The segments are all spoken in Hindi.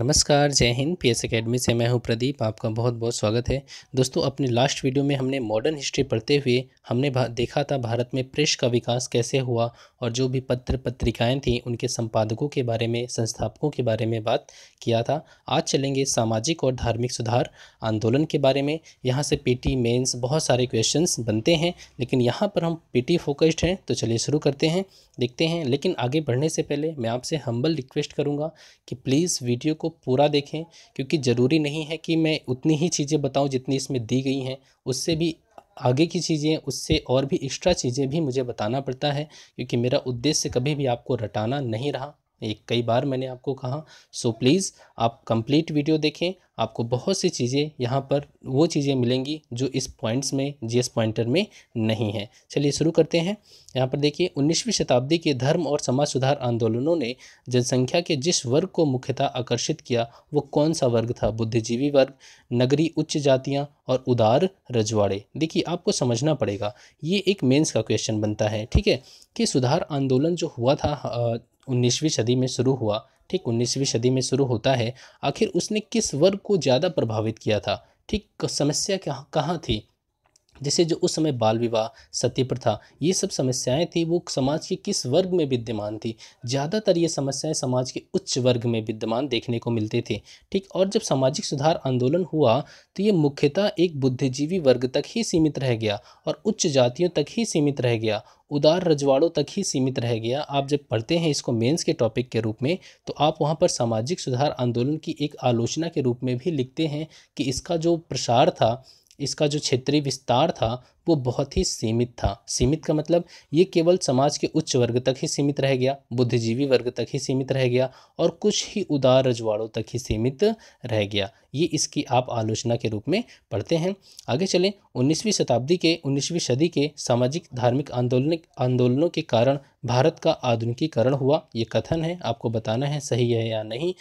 नमस्कार जय हिंद पीएस एकेडमी से मैं हूं प्रदीप आपका बहुत बहुत स्वागत है दोस्तों अपने लास्ट वीडियो में हमने मॉडर्न हिस्ट्री पढ़ते हुए हमने देखा था भारत में प्रेस का विकास कैसे हुआ और जो भी पत्र पत्रिकाएं थीं उनके संपादकों के बारे में संस्थापकों के बारे में बात किया था आज चलेंगे सामाजिक और धार्मिक सुधार आंदोलन के बारे में यहाँ से पी मेंस बहुत सारे क्वेश्चन बनते हैं लेकिन यहाँ पर हम पी फोकस्ड हैं तो चलिए शुरू करते हैं देखते हैं लेकिन आगे बढ़ने से पहले मैं आपसे हम्बल रिक्वेस्ट करूँगा कि प्लीज़ वीडियो को पूरा देखें क्योंकि ज़रूरी नहीं है कि मैं उतनी ही चीज़ें बताऊं जितनी इसमें दी गई हैं उससे भी आगे की चीज़ें उससे और भी एक्स्ट्रा चीज़ें भी मुझे बताना पड़ता है क्योंकि मेरा उद्देश्य कभी भी आपको रटाना नहीं रहा एक कई बार मैंने आपको कहा सो प्लीज़ आप कंप्लीट वीडियो देखें आपको बहुत सी चीज़ें यहाँ पर वो चीज़ें मिलेंगी जो इस पॉइंट्स में एस पॉइंटर में नहीं है चलिए शुरू करते हैं यहाँ पर देखिए उन्नीसवीं शताब्दी के धर्म और समाज सुधार आंदोलनों ने जनसंख्या के जिस वर्ग को मुख्यतः आकर्षित किया वो कौन सा वर्ग था बुद्धिजीवी वर्ग नगरी उच्च जातियाँ और उदार रजवाड़े देखिए आपको समझना पड़ेगा ये एक मेन्स का क्वेश्चन बनता है ठीक है कि सुधार आंदोलन जो हुआ था उन्नीसवीं सदी में शुरू हुआ ठीक उन्नीसवीं सदी में शुरू होता है आखिर उसने किस वर्ग को ज़्यादा प्रभावित किया था ठीक समस्या कहाँ कहाँ थी जैसे जो उस समय बाल विवाह सती प्रथा ये सब समस्याएं थी वो समाज के किस वर्ग में विद्यमान थी ज़्यादातर ये समस्याएं समाज के उच्च वर्ग में विद्यमान देखने को मिलते थे ठीक और जब सामाजिक सुधार आंदोलन हुआ तो ये मुख्यतः एक बुद्धिजीवी वर्ग तक ही सीमित रह गया और उच्च जातियों तक ही सीमित रह गया उदार रजवाड़ों तक ही सीमित रह गया आप जब पढ़ते हैं इसको मेंस के टॉपिक के रूप में तो आप वहाँ पर सामाजिक सुधार आंदोलन की एक आलोचना के रूप में भी लिखते हैं कि इसका जो प्रसार था इसका जो क्षेत्रीय विस्तार था वो बहुत ही सीमित था सीमित का मतलब ये केवल समाज के उच्च वर्ग तक ही सीमित रह गया बुद्धिजीवी वर्ग तक ही सीमित रह गया और कुछ ही उदार रजवाड़ों तक ही सीमित रह गया ये इसकी आप आलोचना के रूप में पढ़ते हैं आगे चलें उन्नीसवीं शताब्दी के उन्नीसवीं सदी के सामाजिक धार्मिक आंदोलन आंदोलनों के कारण भारत का आधुनिकीकरण हुआ ये कथन है आपको बताना है सही है या नहीं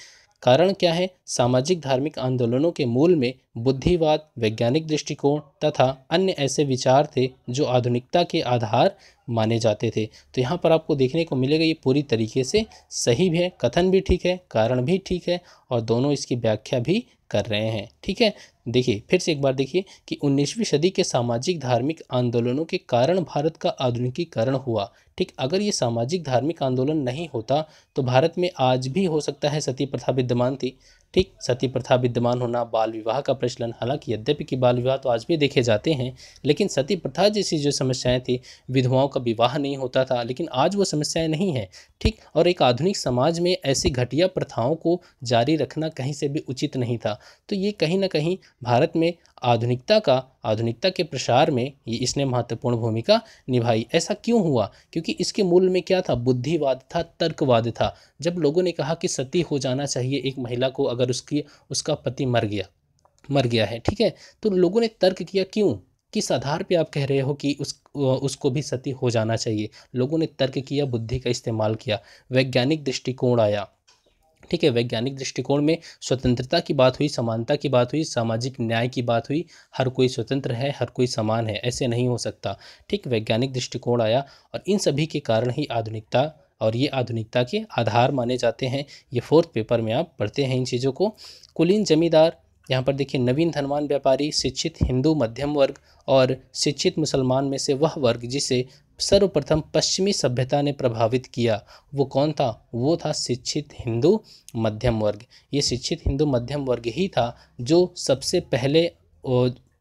कारण क्या है सामाजिक धार्मिक आंदोलनों के मूल में बुद्धिवाद वैज्ञानिक दृष्टिकोण तथा अन्य ऐसे विचार थे जो आधुनिकता के आधार माने जाते थे तो यहाँ पर आपको देखने को मिलेगा ये पूरी तरीके से सही भी है कथन भी ठीक है कारण भी ठीक है और दोनों इसकी व्याख्या भी कर रहे हैं ठीक है देखिए फिर से एक बार देखिए कि 19वीं सदी के सामाजिक धार्मिक आंदोलनों के कारण भारत का आधुनिकीकरण हुआ ठीक अगर ये सामाजिक धार्मिक आंदोलन नहीं होता तो भारत में आज भी हो सकता है सती प्रथा विद्यमान थी ठीक सती प्रथा विद्यमान होना बाल विवाह का प्रचलन हालांकि यद्यपि कि बाल विवाह तो आज भी देखे जाते हैं लेकिन सती प्रथा जैसी जो समस्याएं थी विधवाओं का विवाह नहीं होता था लेकिन आज वो समस्याएं नहीं हैं ठीक और एक आधुनिक समाज में ऐसी घटिया प्रथाओं को जारी रखना कहीं से भी उचित नहीं था तो ये कहीं ना कहीं भारत में आधुनिकता का आधुनिकता के प्रसार में ये इसने महत्वपूर्ण भूमिका निभाई ऐसा क्यों हुआ क्योंकि इसके मूल में क्या था बुद्धिवाद था तर्कवाद था जब लोगों ने कहा कि सती हो जाना चाहिए एक महिला को अगर उसकी उसका पति मर गया मर गया है ठीक है तो लोगों ने तर्क किया क्यों किस आधार पे आप कह रहे हो कि उस उसको भी सती हो जाना चाहिए लोगों ने तर्क किया बुद्धि का इस्तेमाल किया वैज्ञानिक दृष्टिकोण आया ठीक है वैज्ञानिक दृष्टिकोण में स्वतंत्रता की बात हुई समानता की बात हुई सामाजिक न्याय की बात हुई हर कोई स्वतंत्र है हर कोई समान है ऐसे नहीं हो सकता ठीक वैज्ञानिक दृष्टिकोण आया और इन सभी के कारण ही आधुनिकता और ये आधुनिकता के आधार माने जाते हैं ये फोर्थ पेपर में आप पढ़ते हैं इन चीज़ों को कुलीन जमींदार यहाँ पर देखिए नवीन धनवान व्यापारी शिक्षित हिंदू मध्यम वर्ग और शिक्षित मुसलमान में से वह वर्ग जिसे सर्वप्रथम पश्चिमी सभ्यता ने प्रभावित किया वो कौन था वो था शिक्षित हिंदू मध्यम वर्ग ये शिक्षित हिंदू मध्यम वर्ग ही था जो सबसे पहले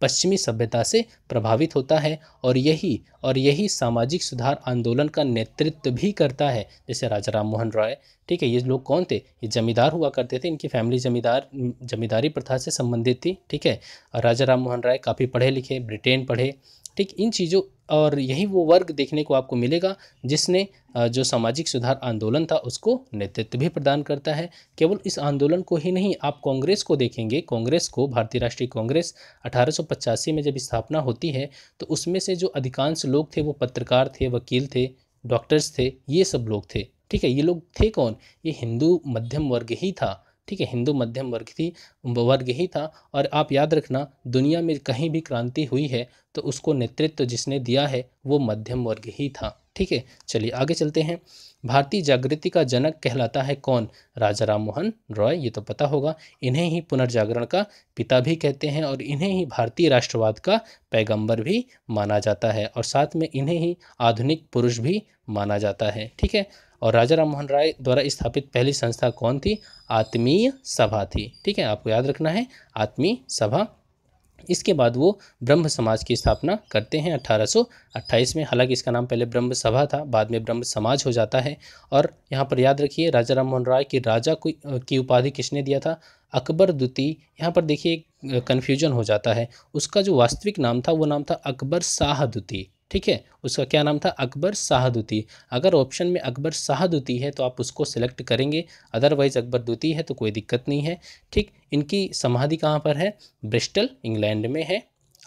पश्चिमी सभ्यता से प्रभावित होता है और यही और यही सामाजिक सुधार आंदोलन का नेतृत्व भी करता है जैसे राजा राम मोहन रॉय ठीक है ये लोग कौन थे ये जमींदार हुआ करते थे इनकी फैमिली जमींदार जमींदारी प्रथा से संबंधित थी ठीक है और राजा राम मोहन रॉय काफ़ी पढ़े लिखे ब्रिटेन पढ़े ठीक इन चीज़ों और यही वो वर्ग देखने को आपको मिलेगा जिसने जो सामाजिक सुधार आंदोलन था उसको नेतृत्व भी प्रदान करता है केवल इस आंदोलन को ही नहीं आप कांग्रेस को देखेंगे कांग्रेस को भारतीय राष्ट्रीय कांग्रेस अठारह में जब स्थापना होती है तो उसमें से जो अधिकांश लोग थे वो पत्रकार थे वकील थे डॉक्टर्स थे ये सब लोग थे ठीक है ये लोग थे कौन ये हिंदू मध्यम वर्ग ही था ठीक है हिंदू मध्यम वर्ग थी वर्ग ही था और आप याद रखना दुनिया में कहीं भी क्रांति हुई है तो उसको नेतृत्व जिसने दिया है वो मध्यम वर्ग ही था ठीक है चलिए आगे चलते हैं भारतीय जागृति का जनक कहलाता है कौन राजा राम मोहन रॉय ये तो पता होगा इन्हें ही पुनर्जागरण का पिता भी कहते हैं और इन्हें ही भारतीय राष्ट्रवाद का पैगंबर भी माना जाता है और साथ में इन्हें ही आधुनिक पुरुष भी माना जाता है ठीक है और राजा राम मोहन राय द्वारा स्थापित पहली संस्था कौन थी आत्मीय सभा थी ठीक है आपको याद रखना है आत्मीय सभा इसके बाद वो ब्रह्म समाज की स्थापना करते हैं 1828 में हालांकि इसका नाम पहले ब्रह्म सभा था बाद में ब्रह्म समाज हो जाता है और यहाँ पर याद रखिए राजा राम मोहन राय की राजा को की उपाधि किसने दिया था अकबर द्वितीय यहाँ पर देखिए कन्फ्यूजन हो जाता है उसका जो वास्तविक नाम था वो नाम था अकबर शाह द्वितीय ठीक है उसका क्या नाम था अकबर शाहदुती अगर ऑप्शन में अकबर शाहदुती है तो आप उसको सिलेक्ट करेंगे अदरवाइज़ अकबर दुती है तो कोई दिक्कत नहीं है ठीक इनकी समाधि कहाँ पर है ब्रिस्टल इंग्लैंड में है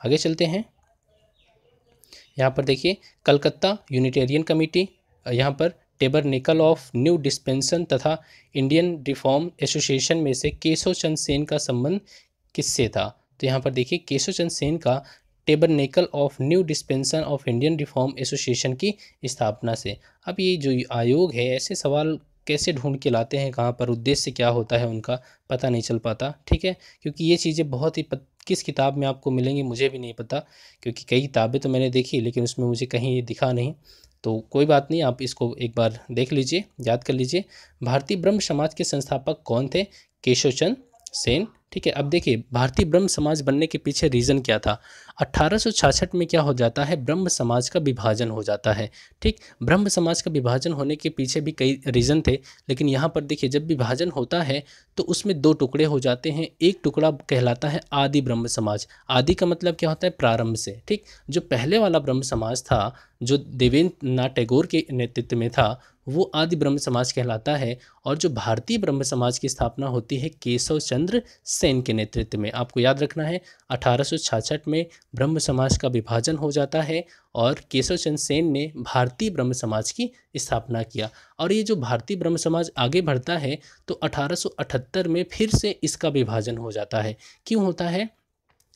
आगे चलते हैं यहाँ पर देखिए कलकत्ता यूनिटेरियन कमेटी यहाँ पर टेबर निकल ऑफ न्यू डिस्पेंसन तथा इंडियन रिफॉर्म एसोसिएशन में से केशव चंद सेन का संबंध किससे था तो यहाँ पर देखिए केशव चंद सेन का Tabernacle of New Dispensation of Indian Reform Association की स्थापना से अब ये जो आयोग है ऐसे सवाल कैसे ढूंढ के लाते हैं कहाँ पर उद्देश्य क्या होता है उनका पता नहीं चल पाता ठीक है क्योंकि ये चीज़ें बहुत ही पत, किस किताब में आपको मिलेंगी मुझे भी नहीं पता क्योंकि कई किताबें तो मैंने देखी लेकिन उसमें मुझे कहीं ये दिखा नहीं तो कोई बात नहीं आप इसको एक बार देख लीजिए याद कर लीजिए भारतीय ब्रह्म समाज के संस्थापक कौन थे केशवचंद सेन ठीक है अब देखिए भारतीय ब्रह्म समाज बनने के पीछे रीज़न क्या था 1866 में क्या हो जाता है ब्रह्म समाज का विभाजन हो जाता है ठीक ब्रह्म समाज का विभाजन होने के पीछे भी कई रीज़न थे लेकिन यहाँ पर देखिए जब विभाजन होता है तो उसमें दो टुकड़े हो जाते हैं एक टुकड़ा कहलाता है आदि ब्रह्म समाज आदि का मतलब क्या होता है प्रारंभ से ठीक जो पहले वाला ब्रह्म समाज था जो देवेंद्र नाथ टैगोर के नेतृत्व में था वो आदि ब्रह्म समाज कहलाता है और जो भारतीय ब्रह्म समाज की स्थापना होती है केशव चंद्र सेन के नेतृत्व में आपको याद रखना है अठारह में ब्रह्म समाज का विभाजन हो जाता है और केशव चंद्र सेन ने भारतीय ब्रह्म समाज की स्थापना किया और ये जो भारतीय ब्रह्म समाज आगे बढ़ता है तो 1878 में फिर से इसका विभाजन हो जाता है क्यों होता है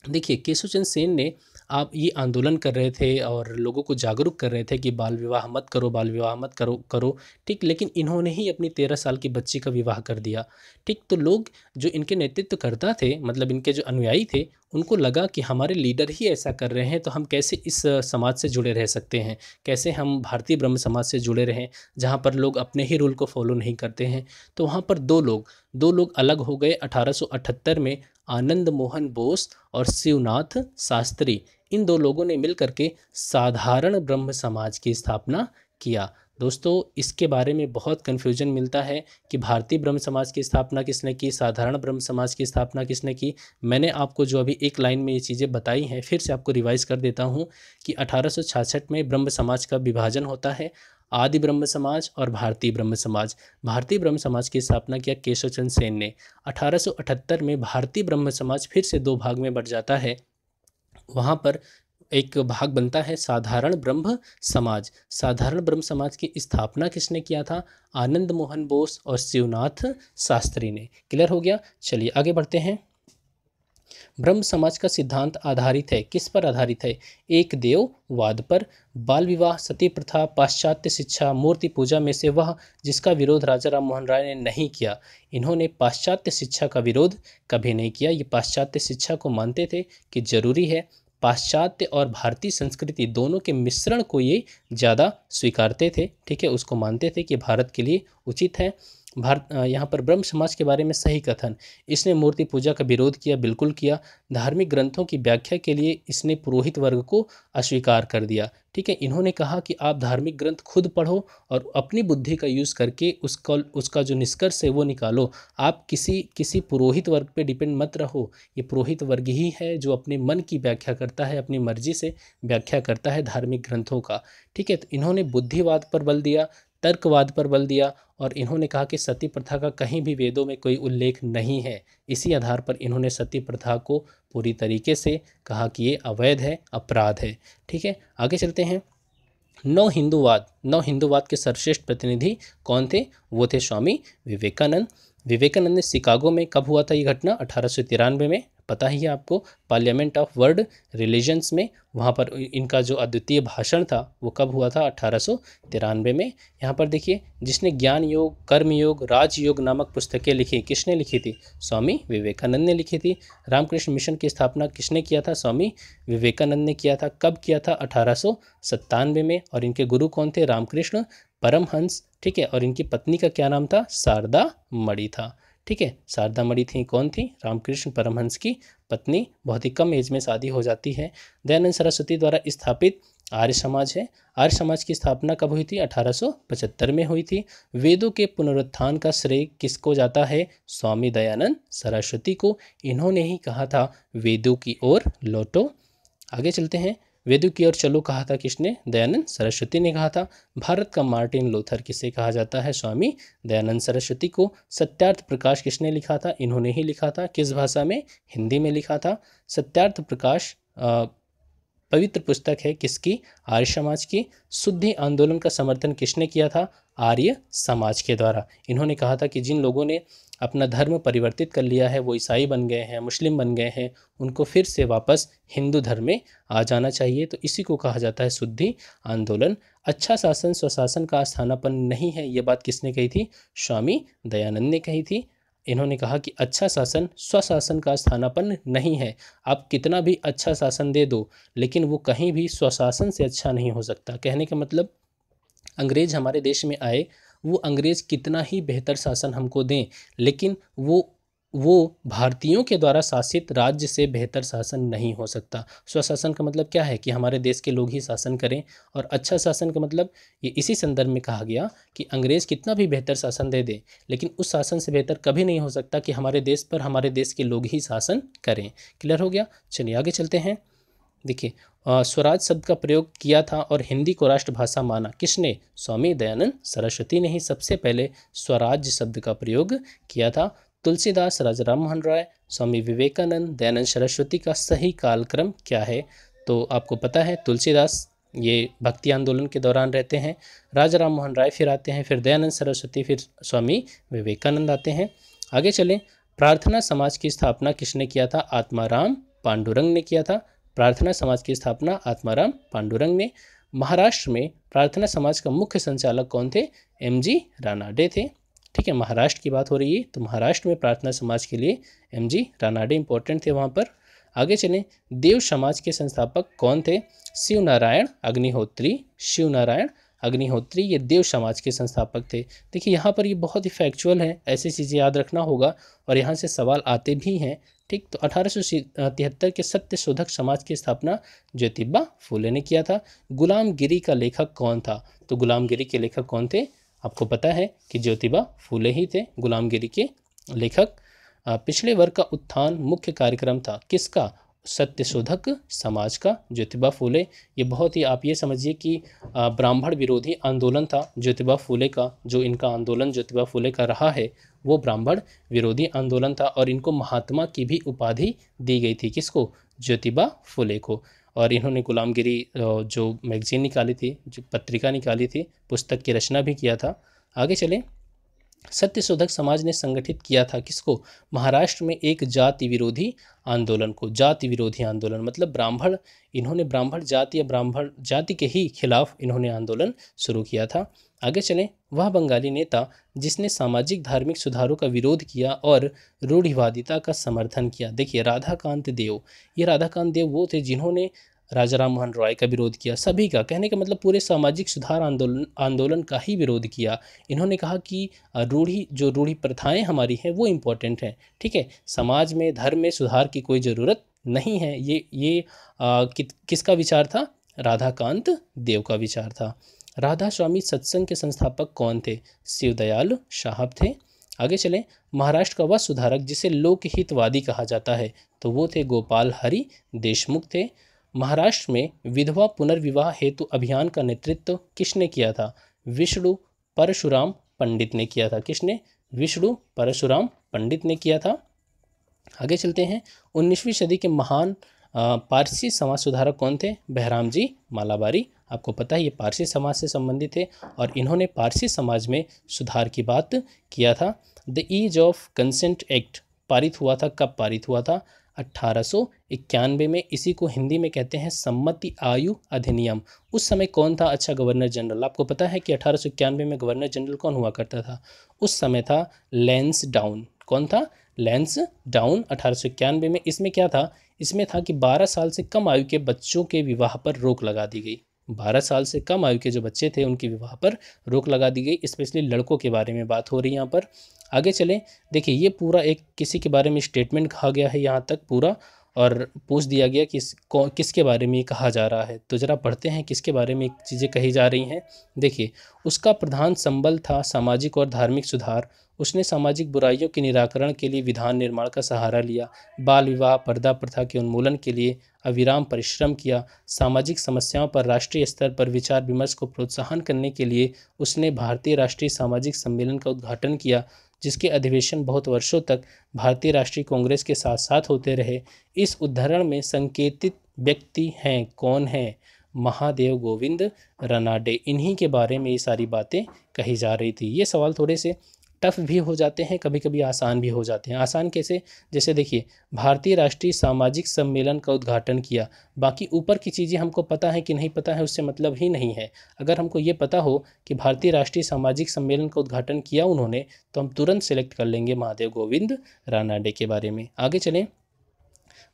देखिए केशव चंद्र सेन ने आप ये आंदोलन कर रहे थे और लोगों को जागरूक कर रहे थे कि बाल विवाह मत करो बाल विवाह मत करो करो ठीक लेकिन इन्होंने ही अपनी तेरह साल की बच्ची का विवाह कर दिया ठीक तो लोग जो इनके नेतृत्व करता थे मतलब इनके जो अनुयायी थे उनको लगा कि हमारे लीडर ही ऐसा कर रहे हैं तो हम कैसे इस समाज से जुड़े रह सकते हैं कैसे हम भारतीय ब्रह्म समाज से जुड़े रहें जहाँ पर लोग अपने ही रूल को फॉलो नहीं करते हैं तो वहाँ पर दो लोग दो लोग अलग हो गए 1878 में आनंद मोहन बोस और शिवनाथ शास्त्री इन दो लोगों ने मिलकर के साधारण ब्रह्म समाज की स्थापना किया दोस्तों इसके बारे में बहुत कन्फ्यूजन मिलता है कि भारतीय ब्रह्म समाज की स्थापना किसने की साधारण ब्रह्म समाज की स्थापना किसने की मैंने आपको जो अभी एक लाइन में ये चीज़ें बताई हैं फिर से आपको रिवाइज कर देता हूँ कि अठारह में ब्रह्म समाज का विभाजन होता है आदि ब्रह्म समाज और भारतीय ब्रह्म समाज भारतीय ब्रह्म समाज की स्थापना किया केशव चंद सेन ने 1878 में भारतीय ब्रह्म समाज फिर से दो भाग में बढ़ जाता है वहाँ पर एक भाग बनता है साधारण ब्रह्म समाज साधारण ब्रह्म समाज की स्थापना किसने किया था आनंद मोहन बोस और शिवनाथ शास्त्री ने क्लियर हो गया चलिए आगे बढ़ते हैं ब्रह्म समाज का सिद्धांत आधारित है किस पर आधारित है एक देव वाद पर बाल विवाह सती प्रथा पाश्चात्य शिक्षा मूर्ति पूजा में से वह जिसका विरोध राजा राम मोहन राय ने नहीं किया इन्होंने पाश्चात्य शिक्षा का विरोध कभी नहीं किया ये पाश्चात्य शिक्षा को मानते थे कि जरूरी है पाश्चात्य और भारतीय संस्कृति दोनों के मिश्रण को ये ज़्यादा स्वीकारते थे ठीक है उसको मानते थे कि भारत के लिए उचित है भारत यहाँ पर ब्रह्म समाज के बारे में सही कथन इसने मूर्ति पूजा का विरोध किया बिल्कुल किया धार्मिक ग्रंथों की व्याख्या के लिए इसने पुरोहित वर्ग को अस्वीकार कर दिया ठीक है इन्होंने कहा कि आप धार्मिक ग्रंथ खुद पढ़ो और अपनी बुद्धि का यूज़ करके उसका उसका जो निष्कर्ष है वो निकालो आप किसी किसी पुरोहित वर्ग पे डिपेंड मत रहो ये पुरोहित वर्ग ही है जो अपने मन की व्याख्या करता है अपनी मर्जी से व्याख्या करता है धार्मिक ग्रंथों का ठीक है तो इन्होंने बुद्धिवाद पर बल दिया तर्कवाद पर बल दिया और इन्होंने कहा कि सती प्रथा का कहीं भी वेदों में कोई उल्लेख नहीं है इसी आधार पर इन्होंने सती प्रथा को पूरी तरीके से कहा कि ये अवैध है अपराध है ठीक है आगे चलते हैं नौ हिंदूवाद नव हिंदूवाद के सर्वश्रेष्ठ प्रतिनिधि कौन थे वो थे स्वामी विवेकानंद विवेकानंद ने शिकागो में कब हुआ था ये घटना अठारह में पता ही है आपको पार्लियामेंट ऑफ वर्ल्ड रिलीजन्स में वहाँ पर इनका जो अद्वितीय भाषण था वो कब हुआ था अठारह में यहाँ पर देखिए जिसने ज्ञान योग कर्म योग राज योग नामक पुस्तकें लिखी किसने लिखी थी स्वामी विवेकानंद ने लिखी थी रामकृष्ण मिशन की स्थापना किसने किया था स्वामी विवेकानंद ने किया था कब किया था अठारह में और इनके गुरु कौन थे रामकृष्ण परमहंस ठीक है और इनकी पत्नी का क्या नाम था शारदा मणि था ठीक है शारदा मणि थी कौन थी रामकृष्ण परमहंस की पत्नी बहुत ही कम एज में शादी हो जाती है दयानंद सरस्वती द्वारा स्थापित आर्य समाज है आर्य समाज की स्थापना कब हुई थी 1875 में हुई थी वेदों के पुनरुत्थान का श्रेय किसको जाता है स्वामी दयानंद सरस्वती को इन्होंने ही कहा था वेदों की ओर लौटो आगे चलते हैं वेदु की ओर चलो कहा था किसने दयानंद सरस्वती ने कहा था भारत का मार्टिन लोथर किसे कहा जाता है स्वामी दयानंद सरस्वती को सत्यार्थ प्रकाश किसने लिखा था इन्होंने ही लिखा था किस भाषा में हिंदी में लिखा था सत्यार्थ प्रकाश पवित्र पुस्तक है किसकी आर्य समाज की शुद्धि आंदोलन का समर्थन किसने किया था आर्य समाज के द्वारा इन्होंने कहा था कि जिन लोगों ने अपना धर्म परिवर्तित कर लिया है वो ईसाई बन गए हैं मुस्लिम बन गए हैं उनको फिर से वापस हिंदू धर्म में आ जाना चाहिए तो इसी को कहा जाता है शुद्धि आंदोलन अच्छा शासन स्वशासन का स्थानापन नहीं है ये बात किसने कही थी स्वामी दयानंद ने कही थी इन्होंने कहा कि अच्छा शासन स्वशासन का स्थानापन नहीं है आप कितना भी अच्छा शासन दे दो लेकिन वो कहीं भी स्वशासन से अच्छा नहीं हो सकता कहने का मतलब अंग्रेज हमारे देश में आए वो अंग्रेज़ कितना ही बेहतर शासन हमको दें लेकिन वो वो भारतीयों के द्वारा शासित राज्य से बेहतर शासन नहीं हो सकता स्वशासन का मतलब क्या है कि हमारे देश के लोग ही शासन करें और अच्छा शासन का मतलब ये इसी संदर्भ में कहा गया कि अंग्रेज़ कितना भी बेहतर शासन दे दे लेकिन उस शासन से बेहतर कभी नहीं हो सकता कि हमारे देश पर हमारे देश के लोग ही शासन करें क्लियर हो गया चलिए आगे चलते हैं देखिए स्वराज शब्द का प्रयोग किया था और हिंदी को राष्ट्रभाषा माना किसने स्वामी दयानंद सरस्वती ने ही सबसे पहले स्वराज शब्द का प्रयोग किया था तुलसीदास राजा राम मोहन राय स्वामी विवेकानंद दयानंद सरस्वती का सही कालक्रम क्या है तो आपको पता है तुलसीदास ये भक्ति आंदोलन के दौरान रहते हैं राजा राम मोहन राय फिर आते हैं फिर दयानंद सरस्वती फिर स्वामी विवेकानंद आते हैं आगे चलें प्रार्थना समाज की स्थापना किसने किया था आत्माराम पांडुरंग ने किया था प्रार्थना समाज की स्थापना आत्माराम पांडुरंग ने महाराष्ट्र में प्रार्थना समाज का मुख्य संचालक कौन थे एम जी रानाडे थे ठीक है महाराष्ट्र की बात हो रही है तो महाराष्ट्र में प्रार्थना समाज के लिए एम जी रानाडे इंपॉर्टेंट थे वहाँ पर आगे चलें देव समाज के संस्थापक कौन थे शिव नारायण अग्निहोत्री शिव नारायण अग्निहोत्री ये देव समाज के संस्थापक थे देखिए यहाँ पर ये बहुत ही फैक्चुअल है ऐसी चीज़ें याद रखना होगा और यहाँ से सवाल आते भी हैं ठीक तो अठारह के सत्य शोधक समाज की स्थापना ज्योतिबा फूले ने किया था गुलामगिरी का लेखक कौन था तो गुलामगिरी के लेखक कौन थे आपको पता है कि ज्योतिबा फूले ही थे गुलामगिरी के लेखक पिछले वर्ग का उत्थान मुख्य कार्यक्रम था किसका सत्यशोधक समाज का ज्योतिबा फूले ये बहुत ही आप ये समझिए कि ब्राह्मण विरोधी आंदोलन था ज्योतिबा फूले का जो इनका आंदोलन ज्योतिबा फूले का रहा है वो ब्राह्मण विरोधी आंदोलन था और इनको महात्मा की भी उपाधि दी गई थी किसको ज्योतिबा फूले को और इन्होंने गुलामगिरी जो मैगजीन निकाली थी जो पत्रिका निकाली थी पुस्तक की रचना भी किया था आगे चलें सत्यशोधक समाज ने संगठित किया था किसको महाराष्ट्र में एक जाति विरोधी आंदोलन को जाति विरोधी आंदोलन मतलब ब्राह्मण इन्होंने ब्राह्मण जाति या ब्राह्मण जाति के ही खिलाफ इन्होंने आंदोलन शुरू किया था आगे चलें वह बंगाली नेता जिसने सामाजिक धार्मिक सुधारों का विरोध किया और रूढ़िवादिता का समर्थन किया देखिए राधाकांत देव ये राधाकांत देव वो थे जिन्होंने राजा राम मोहन रॉय का विरोध किया सभी का कहने का मतलब पूरे सामाजिक सुधार आंदोलन आंदोलन का ही विरोध किया इन्होंने कहा कि रूढ़ी जो रूढ़ी प्रथाएं हमारी हैं वो इम्पोर्टेंट हैं ठीक है समाज में धर्म में सुधार की कोई ज़रूरत नहीं है ये ये आ, कि, किसका विचार था राधाकांत देव का विचार था राधा स्वामी सत्संग के संस्थापक कौन थे शिवदयाल साहब थे आगे चलें महाराष्ट्र का वह सुधारक जिसे लोकहितवादी कहा जाता है तो वो थे गोपाल हरि देशमुख थे महाराष्ट्र में विधवा पुनर्विवाह हेतु अभियान का नेतृत्व किसने किया था विष्णु परशुराम पंडित ने किया था किसने विष्णु परशुराम पंडित ने किया था आगे चलते हैं उन्नीसवीं सदी के महान पारसी समाज सुधारक कौन थे बहराम जी मालाबारी आपको पता है ये पारसी समाज से संबंधित थे और इन्होंने पारसी समाज में सुधार की बात किया था the Age of Consent Act पारित हुआ था कब पारित हुआ था अट्ठारह में इसी को हिंदी में कहते हैं सम्मति आयु अधिनियम उस समय कौन था अच्छा गवर्नर जनरल आपको पता है कि अठारह में गवर्नर जनरल कौन हुआ करता था उस समय था लेंस डाउन कौन था लेंस डाउन अठारह में इसमें क्या था इसमें था कि 12 साल से कम आयु के बच्चों के विवाह पर रोक लगा दी गई बारह साल से कम आयु के जो बच्चे थे उनके विवाह पर रोक लगा दी गई स्पेशली लड़कों के बारे में बात हो रही है यहाँ पर आगे चलें देखिए ये पूरा एक किसी के बारे में स्टेटमेंट कहा गया है यहाँ तक पूरा और पूछ दिया गया कि किस किसके बारे में कहा जा रहा है तो ज़रा पढ़ते हैं किसके बारे में चीज़ें कही जा रही हैं देखिए उसका प्रधान संबल था सामाजिक और धार्मिक सुधार उसने सामाजिक बुराइयों के निराकरण के लिए विधान निर्माण का सहारा लिया बाल विवाह पर्दा प्रथा के उन्मूलन के लिए अविराम परिश्रम किया सामाजिक समस्याओं पर राष्ट्रीय स्तर पर विचार विमर्श को प्रोत्साहन करने के लिए उसने भारतीय राष्ट्रीय सामाजिक सम्मेलन का उद्घाटन किया जिसके अधिवेशन बहुत वर्षों तक भारतीय राष्ट्रीय कांग्रेस के साथ साथ होते रहे इस उद्धरण में संकेतित व्यक्ति हैं कौन हैं महादेव गोविंद रनाडे इन्हीं के बारे में ये सारी बातें कही जा रही थी ये सवाल थोड़े से टफ भी हो जाते हैं कभी कभी आसान भी हो जाते हैं आसान कैसे जैसे देखिए भारतीय राष्ट्रीय सामाजिक सम्मेलन का उद्घाटन किया बाकी ऊपर की चीज़ें हमको पता है कि नहीं पता है उससे मतलब ही नहीं है अगर हमको ये पता हो कि भारतीय राष्ट्रीय सामाजिक सम्मेलन का उद्घाटन किया उन्होंने तो हम तुरंत सेलेक्ट कर लेंगे महादेव गोविंद रानाडे के बारे में आगे चलें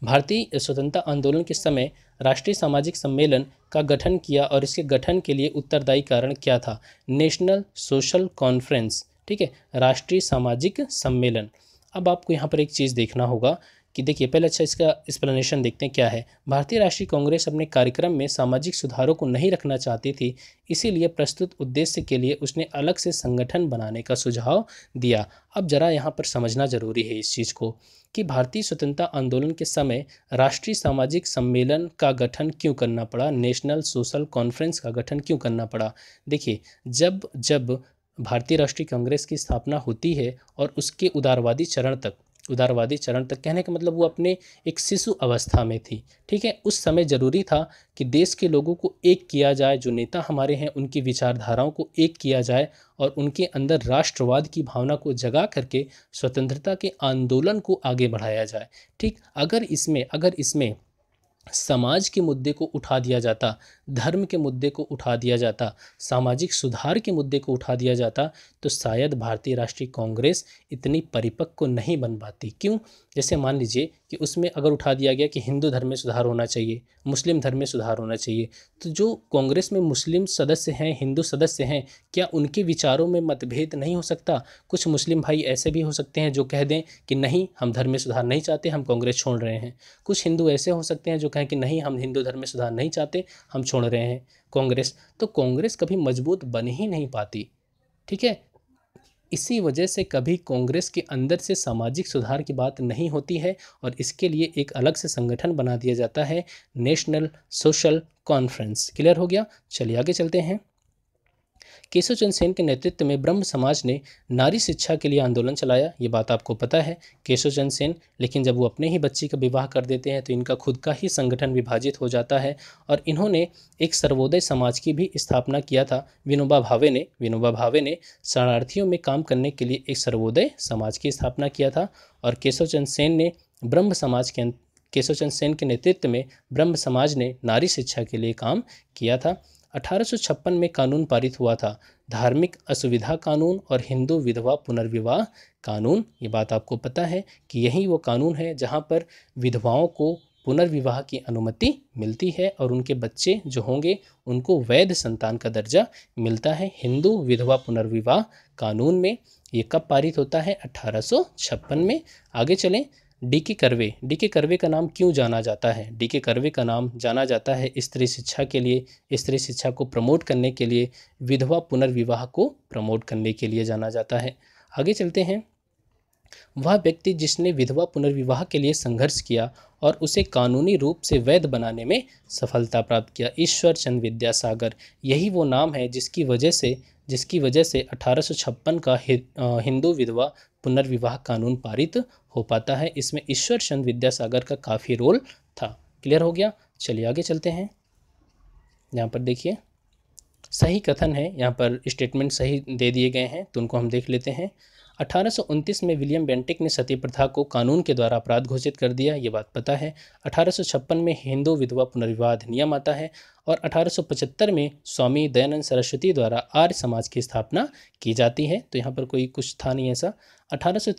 भारतीय स्वतंत्रता आंदोलन के समय राष्ट्रीय सामाजिक सम्मेलन का गठन किया और इसके गठन के लिए उत्तरदायी कारण क्या था नेशनल सोशल कॉन्फ्रेंस ठीक है राष्ट्रीय सामाजिक सम्मेलन अब आपको यहाँ पर एक चीज़ देखना होगा कि देखिए पहले अच्छा इसका एक्सप्लेनेशन देखते हैं क्या है भारतीय राष्ट्रीय कांग्रेस अपने कार्यक्रम में सामाजिक सुधारों को नहीं रखना चाहती थी इसीलिए प्रस्तुत उद्देश्य के लिए उसने अलग से संगठन बनाने का सुझाव दिया अब जरा यहाँ पर समझना जरूरी है इस चीज़ को कि भारतीय स्वतंत्रता आंदोलन के समय राष्ट्रीय सामाजिक सम्मेलन का गठन क्यों करना पड़ा नेशनल सोशल कॉन्फ्रेंस का गठन क्यों करना पड़ा देखिए जब जब भारतीय राष्ट्रीय कांग्रेस की स्थापना होती है और उसके उदारवादी चरण तक उदारवादी चरण तक कहने का मतलब वो अपने एक शिशु अवस्था में थी ठीक है उस समय ज़रूरी था कि देश के लोगों को एक किया जाए जो नेता हमारे हैं उनकी विचारधाराओं को एक किया जाए और उनके अंदर राष्ट्रवाद की भावना को जगा करके स्वतंत्रता के आंदोलन को आगे बढ़ाया जाए ठीक अगर इसमें अगर इसमें समाज के मुद्दे को उठा दिया जाता धर्म के मुद्दे को उठा दिया जाता सामाजिक सुधार के मुद्दे को उठा दिया जाता तो शायद भारतीय राष्ट्रीय कांग्रेस इतनी परिपक्व नहीं बन पाती क्यों जैसे मान लीजिए कि उसमें अगर उठा दिया गया कि हिंदू धर्म में सुधार होना चाहिए मुस्लिम धर्म में सुधार होना चाहिए तो जो कांग्रेस में मुस्लिम सदस्य हैं हिंदू सदस्य हैं क्या उनके विचारों में मतभेद नहीं हो सकता कुछ मुस्लिम भाई ऐसे भी हो सकते हैं जो कह दें कि नहीं हम धर्म में सुधार नहीं चाहते हम कांग्रेस छोड़ रहे हैं कुछ हिंदू ऐसे हो सकते हैं जो कहें कि नहीं हम हिंदू धर्म में सुधार नहीं चाहते हम छोड़ सुन रहे हैं कांग्रेस तो कांग्रेस कभी मजबूत बन ही नहीं पाती ठीक है इसी वजह से कभी कांग्रेस के अंदर से सामाजिक सुधार की बात नहीं होती है और इसके लिए एक अलग से संगठन बना दिया जाता है नेशनल सोशल कॉन्फ्रेंस क्लियर हो गया चलिए आगे चलते हैं केशवचंद सेन के नेतृत्व में ब्रह्म समाज ने नारी शिक्षा के लिए आंदोलन चलाया ये बात आपको पता है केशवचंद सेन लेकिन जब वो अपने ही बच्ची का विवाह कर देते हैं तो इनका खुद का ही संगठन विभाजित हो जाता है और इन्होंने एक सर्वोदय समाज की भी स्थापना किया था विनोबा भावे ने विनोबा भावे ने शरणार्थियों में काम करने के लिए एक सर्वोदय समाज की स्थापना किया था और केशवचंद सेन ने ब्रह्म समाज के अं-, केशवचंद सेन के नेतृत्व में ब्रह्म समाज ने नारी शिक्षा के लिए काम किया था अठारह में कानून पारित हुआ था धार्मिक असुविधा कानून और हिंदू विधवा पुनर्विवाह कानून ये बात आपको पता है कि यही वो कानून है जहाँ पर विधवाओं को पुनर्विवाह की अनुमति मिलती है और उनके बच्चे जो होंगे उनको वैध संतान का दर्जा मिलता है हिंदू विधवा पुनर्विवाह कानून में ये कब पारित होता है अठारह में आगे चलें डी के करवे डी के करवे का नाम क्यों जाना जाता है डी के करवे का नाम जाना जाता है स्त्री शिक्षा के लिए स्त्री शिक्षा को प्रमोट करने के लिए विधवा पुनर्विवाह को प्रमोट करने के लिए जाना जाता है आगे चलते हैं वह व्यक्ति जिसने विधवा पुनर्विवाह के लिए संघर्ष किया और उसे कानूनी रूप से वैध बनाने में सफलता प्राप्त किया ईश्वर चंद विद्यासागर यही वो नाम है जिसकी वजह से जिसकी वजह से अठारह का हिंदू विधवा पुनर्विवाह कानून पारित हो पाता है इसमें ईश्वर चंद विद्यासागर का काफ़ी रोल था क्लियर हो गया चलिए आगे चलते हैं यहाँ पर देखिए सही कथन है यहाँ पर स्टेटमेंट सही दे दिए गए हैं तो उनको हम देख लेते हैं अठारह में विलियम बेंटिक ने सती प्रथा को कानून के द्वारा अपराध घोषित कर दिया ये बात पता है अठारह में हिंदू विधवा पुनर्विवाद नियम आता है और 1875 में स्वामी दयानंद सरस्वती द्वारा आर्य समाज की स्थापना की जाती है तो यहाँ पर कोई कुछ था नहीं ऐसा अठारह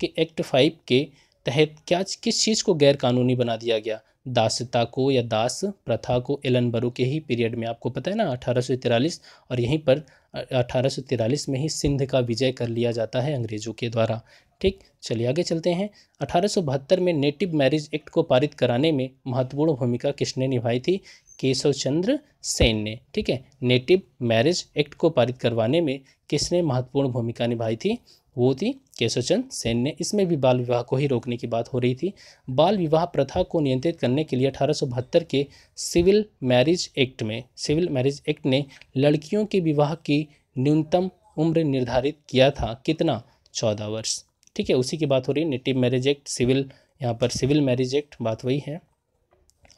के एक्ट फाइव के तहत क्या किस चीज़ को गैर कानूनी बना दिया गया दासता को या दास प्रथा को एलन बरू के ही पीरियड में आपको पता है ना अठारह और यहीं पर अठारह में ही सिंध का विजय कर लिया जाता है अंग्रेज़ों के द्वारा ठीक चलिए आगे चलते हैं अठारह में नेटिव मैरिज एक्ट को पारित कराने में महत्वपूर्ण भूमिका किसने निभाई थी केशव चंद्र सेन ने ठीक है नेटिव मैरिज एक्ट को पारित करवाने में किसने महत्वपूर्ण भूमिका निभाई थी वो थी केशवचंद सेन ने इसमें भी बाल विवाह को ही रोकने की बात हो रही थी बाल विवाह प्रथा को नियंत्रित करने के लिए अठारह के सिविल मैरिज एक्ट में सिविल मैरिज एक्ट ने लड़कियों के विवाह की न्यूनतम उम्र निर्धारित किया था कितना चौदह वर्ष ठीक है उसी की बात हो रही है नेटिव मैरिज एक्ट सिविल यहाँ पर सिविल मैरिज एक्ट बात वही है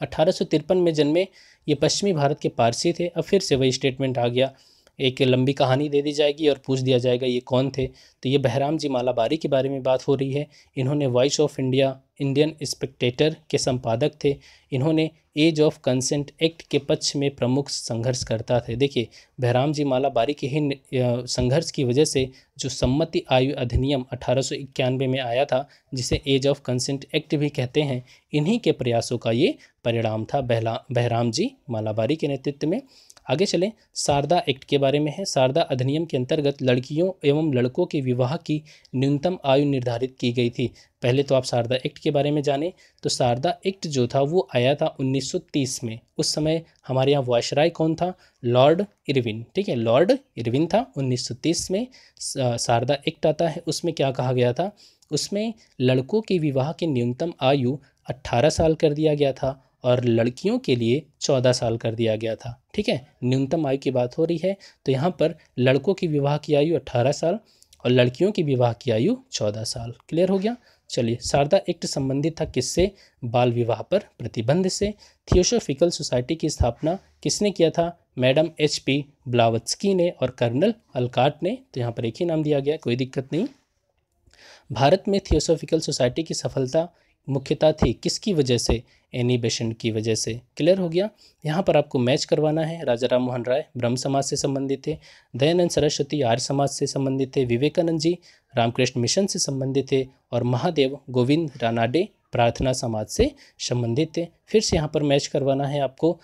अठारह में जन्मे ये पश्चिमी भारत के पारसी थे अब फिर से वही स्टेटमेंट आ गया एक लंबी कहानी दे दी जाएगी और पूछ दिया जाएगा ये कौन थे तो ये बहराम जी मालाबारी के बारे में बात हो रही है इन्होंने Voice of India Indian Spectator के संपादक थे इन्होंने एज ऑफ कंसेंट एक्ट के पक्ष में प्रमुख संघर्ष करता थे देखिए बहराम जी मालाबारी के ही संघर्ष की वजह से जो सम्मति आयु अधिनियम अठारह में आया था जिसे एज ऑफ कंसेंट एक्ट भी कहते हैं इन्हीं के प्रयासों का ये परिणाम था बहला बहराम जी मालाबारी के नेतृत्व में आगे चलें शारदा एक्ट के बारे में है शारदा अधिनियम के अंतर्गत लड़कियों एवं लड़कों के विवाह की न्यूनतम आयु निर्धारित की गई थी पहले तो आप शारदा एक्ट के बारे में जानें तो शारदा एक्ट जो था वो आया था 1930 में उस समय हमारे यहाँ वॉशराय कौन था लॉर्ड इरविन ठीक है लॉर्ड इरविन था उन्नीस में शारदा एक्ट आता है उसमें क्या कहा गया था उसमें लड़कों के विवाह की न्यूनतम आयु अट्ठारह साल कर दिया गया था और लड़कियों के लिए चौदह साल कर दिया गया था ठीक है न्यूनतम आयु की बात हो रही है तो यहाँ पर लड़कों की विवाह की आयु अट्ठारह साल और लड़कियों की विवाह की आयु चौदह साल क्लियर हो गया चलिए शारदा एक्ट संबंधित था किससे बाल विवाह पर प्रतिबंध से थियोसोफिकल सोसाइटी की स्थापना किसने किया था मैडम एच पी ब्लावत्की ने और कर्नल अलकाट ने तो यहाँ पर एक ही नाम दिया गया कोई दिक्कत नहीं भारत में थियोसोफिकल सोसाइटी की सफलता मुख्यतः थी किसकी वजह से एनी बेसेंट की वजह से क्लियर हो गया यहाँ पर आपको मैच करवाना है राजा राम मोहन राय ब्रह्म समाज से संबंधित थे दयानंद सरस्वती आर्य समाज से संबंधित थे विवेकानंद जी रामकृष्ण मिशन से संबंधित थे और महादेव गोविंद रानाडे प्रार्थना समाज से संबंधित थे फिर से यहाँ पर मैच करवाना है आपको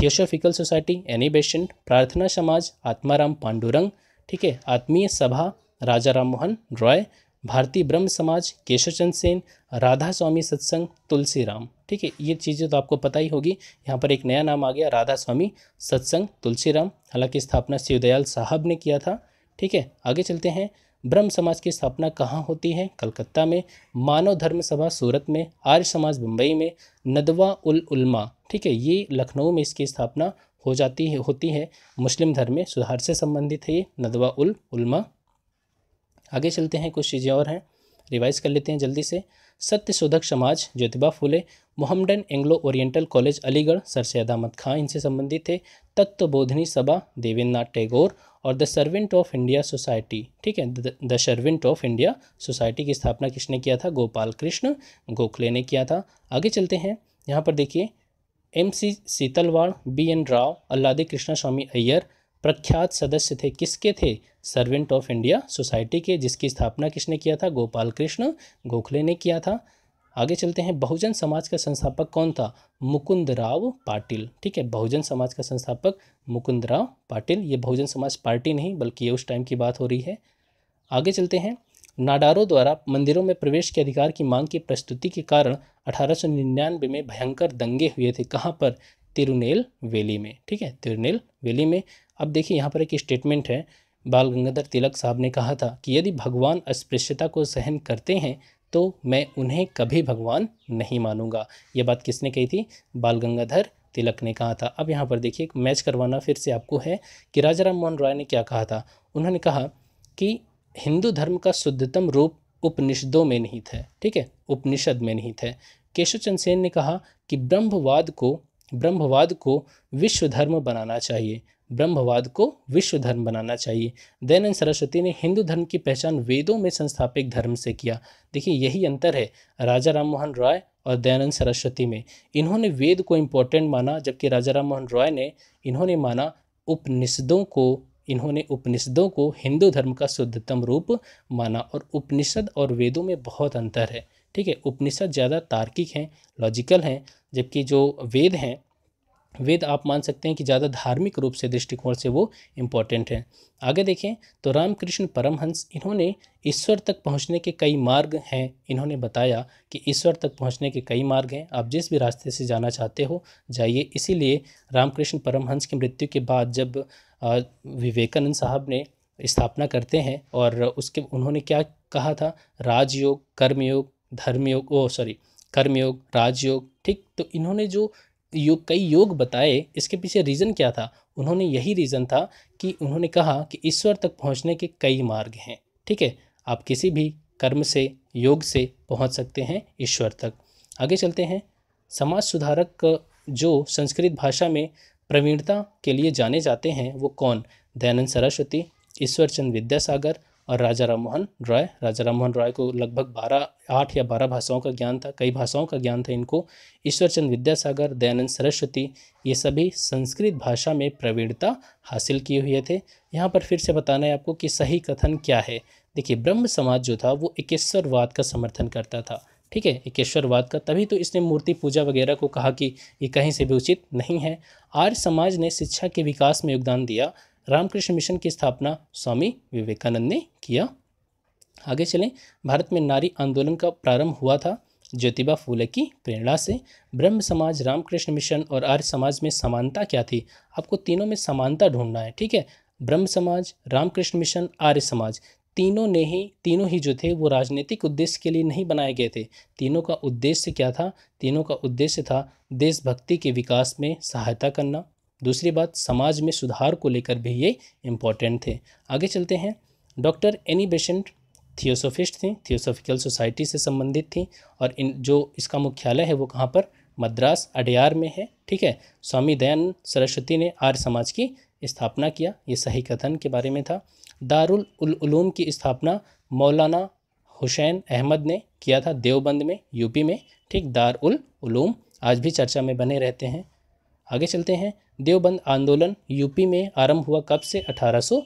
थियोसोफिकल सोसाइटी एनी बेसेंट प्रार्थना समाज आत्माराम पांडुरंग ठीक है आत्मीय सभा राजा राम मोहन रॉय भारतीय ब्रह्म समाज केशवचंद सेन राधा स्वामी सत्संग तुलसीराम ठीक है ये चीज़ें तो आपको पता ही होगी यहाँ पर एक नया नाम आ गया राधा स्वामी सत्संग तुलसीराम हालांकि स्थापना शिवदयाल साहब ने किया था ठीक है आगे चलते हैं ब्रह्म समाज की स्थापना कहाँ होती है कलकत्ता में मानव धर्म सभा सूरत में आर्य समाज मुंबई में नदवा उल उलमा ठीक है ये लखनऊ में इसकी स्थापना हो जाती है होती है मुस्लिम धर्म में सुधार से संबंधित है ये नदवा उल उलमा आगे चलते हैं कुछ चीज़ें और हैं रिवाइज कर लेते हैं जल्दी से Satya Shodhak Samaj Jyotiba Phule Mohammedan Anglo Oriental College Aligarh Sir Syed Ahmad Khan इनसे संबंधित थे तत्वबोधनी सभा देवेंद्रनाथ टैगोर और the Servant of India Society ठीक है the Servant of India Society की स्थापना किसने किया था गोपाल कृष्ण गोखले ने किया था आगे चलते हैं यहाँ पर देखिए M C Setalvad B N Rau Alladi Krishnaswamy Iyer प्रख्यात सदस्य थे किसके थे सर्वेंट ऑफ इंडिया सोसाइटी के जिसकी स्थापना किसने किया था गोपाल कृष्ण गोखले ने किया था आगे चलते हैं बहुजन समाज का संस्थापक कौन था मुकुंद राव पाटिल ठीक है बहुजन समाज का संस्थापक मुकुंद राव पाटिल ये बहुजन समाज पार्टी नहीं बल्कि ये उस टाइम की बात हो रही है आगे चलते हैं नाडारों द्वारा मंदिरों में प्रवेश के अधिकार की मांग की प्रस्तुति के कारण अठारह में भयंकर दंगे हुए थे कहाँ पर तिरुनेल वैली में ठीक है तिरुनेल वैली में अब देखिए यहाँ पर एक स्टेटमेंट है बाल गंगाधर तिलक साहब ने कहा था कि यदि भगवान अस्पृश्यता को सहन करते हैं तो मैं उन्हें कभी भगवान नहीं मानूंगा ये बात किसने कही थी बाल गंगाधर तिलक ने कहा था अब यहाँ पर देखिए एक मैच करवाना फिर से आपको है कि राजा राम मोहन राय ने क्या कहा था उन्होंने कहा कि हिंदू धर्म का शुद्धतम रूप उपनिषदों में नहीं था ठीक है उपनिषद में थे केशव केशवचंद सेन ने कहा कि ब्रह्मवाद को ब्रह्मवाद को विश्व धर्म बनाना चाहिए ब्रह्मवाद को विश्व धर्म बनाना चाहिए दयानंद सरस्वती ने हिंदू धर्म की पहचान वेदों में संस्थापित धर्म से किया देखिए यही अंतर है राजा राम मोहन रॉय और दयानंद सरस्वती में इन्होंने वेद को इम्पोर्टेंट माना जबकि राजा राम मोहन रॉय ने इन्होंने माना उपनिषदों को इन्होंने उपनिषदों को हिंदू धर्म का शुद्धतम रूप माना और उपनिषद और वेदों में बहुत अंतर है ठीक है उपनिषद ज़्यादा तार्किक हैं लॉजिकल हैं जबकि जो वेद हैं वेद आप मान सकते हैं कि ज़्यादा धार्मिक रूप से दृष्टिकोण से वो इम्पोर्टेंट हैं आगे देखें तो रामकृष्ण परमहंस इन्होंने ईश्वर तक पहुंचने के कई मार्ग हैं इन्होंने बताया कि ईश्वर तक पहुंचने के कई मार्ग हैं आप जिस भी रास्ते से जाना चाहते हो जाइए इसीलिए रामकृष्ण परमहंस की मृत्यु के बाद जब विवेकानंद साहब ने स्थापना करते हैं और उसके उन्होंने क्या कहा था राजयोग कर्मयोग धर्मयोग ओ सॉरी कर्मयोग राजयोग ठीक तो इन्होंने जो योग कई योग बताए इसके पीछे रीज़न क्या था उन्होंने यही रीज़न था कि उन्होंने कहा कि ईश्वर तक पहुंचने के कई मार्ग हैं ठीक है आप किसी भी कर्म से योग से पहुंच सकते हैं ईश्वर तक आगे चलते हैं समाज सुधारक जो संस्कृत भाषा में प्रवीणता के लिए जाने जाते हैं वो कौन दयानंद सरस्वती ईश्वरचंद विद्यासागर और राजा राममोहन रॉय राजा राममोहन रॉय को लगभग बारह आठ या बारह भाषाओं का ज्ञान था कई भाषाओं का ज्ञान था इनको ईश्वरचंद विद्यासागर दयानंद सरस्वती ये सभी संस्कृत भाषा में प्रवीणता हासिल किए हुए थे यहाँ पर फिर से बताना है आपको कि सही कथन क्या है देखिए ब्रह्म समाज जो था वो एकेश्वरवाद का समर्थन करता था ठीक है एकेश्वरवाद का तभी तो इसने मूर्ति पूजा वगैरह को कहा कि ये कहीं से भी उचित नहीं है आर्य समाज ने शिक्षा के विकास में योगदान दिया रामकृष्ण मिशन की स्थापना स्वामी विवेकानंद ने किया आगे चलें भारत में नारी आंदोलन का प्रारंभ हुआ था ज्योतिबा फूले की प्रेरणा से ब्रह्म समाज रामकृष्ण मिशन और आर्य समाज में समानता क्या थी आपको तीनों में समानता ढूंढना है ठीक है ब्रह्म समाज रामकृष्ण मिशन आर्य समाज तीनों ने ही तीनों ही जो थे वो राजनीतिक उद्देश्य के लिए नहीं बनाए गए थे तीनों का उद्देश्य क्या था तीनों का उद्देश्य था देशभक्ति के विकास में सहायता करना दूसरी बात समाज में सुधार को लेकर भी ये इम्पॉर्टेंट थे आगे चलते हैं डॉक्टर एनी बेसेंट थियोसोफिस्ट थी थियोसोफिकल सोसाइटी से संबंधित थी और इन जो इसका मुख्यालय है वो कहाँ पर मद्रास अडयार में है ठीक है स्वामी दयानंद सरस्वती ने आर्य समाज की स्थापना किया ये सही कथन के बारे में था दारुल उल उलूम की स्थापना मौलाना हुसैन अहमद ने किया था देवबंद में यूपी में ठीक दार उल उलूम आज भी चर्चा में बने रहते हैं आगे चलते हैं देवबंद आंदोलन यूपी में आरंभ हुआ कब से अठारह से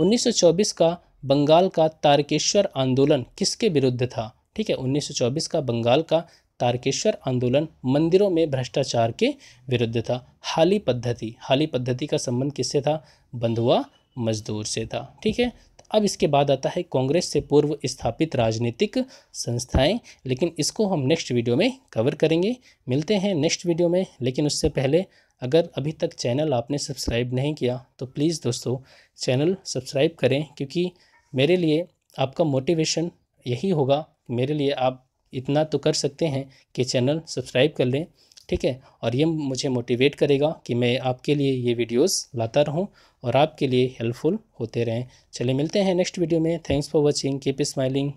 1924 का बंगाल का तारकेश्वर आंदोलन किसके विरुद्ध था ठीक है 1924 का बंगाल का तारकेश्वर आंदोलन मंदिरों में भ्रष्टाचार के विरुद्ध था हाली पद्धति हाली पद्धति का संबंध किससे था बंधुआ मजदूर से था ठीक है अब इसके बाद आता है कांग्रेस से पूर्व स्थापित राजनीतिक संस्थाएं लेकिन इसको हम नेक्स्ट वीडियो में कवर करेंगे मिलते हैं नेक्स्ट वीडियो में लेकिन उससे पहले अगर अभी तक चैनल आपने सब्सक्राइब नहीं किया तो प्लीज़ दोस्तों चैनल सब्सक्राइब करें क्योंकि मेरे लिए आपका मोटिवेशन यही होगा मेरे लिए आप इतना तो कर सकते हैं कि चैनल सब्सक्राइब कर लें ठीक है और ये मुझे मोटिवेट करेगा कि मैं आपके लिए ये वीडियोस लाता रहूं और आपके लिए हेल्पफुल होते रहें चलिए मिलते हैं नेक्स्ट वीडियो में thanks for watching keep smiling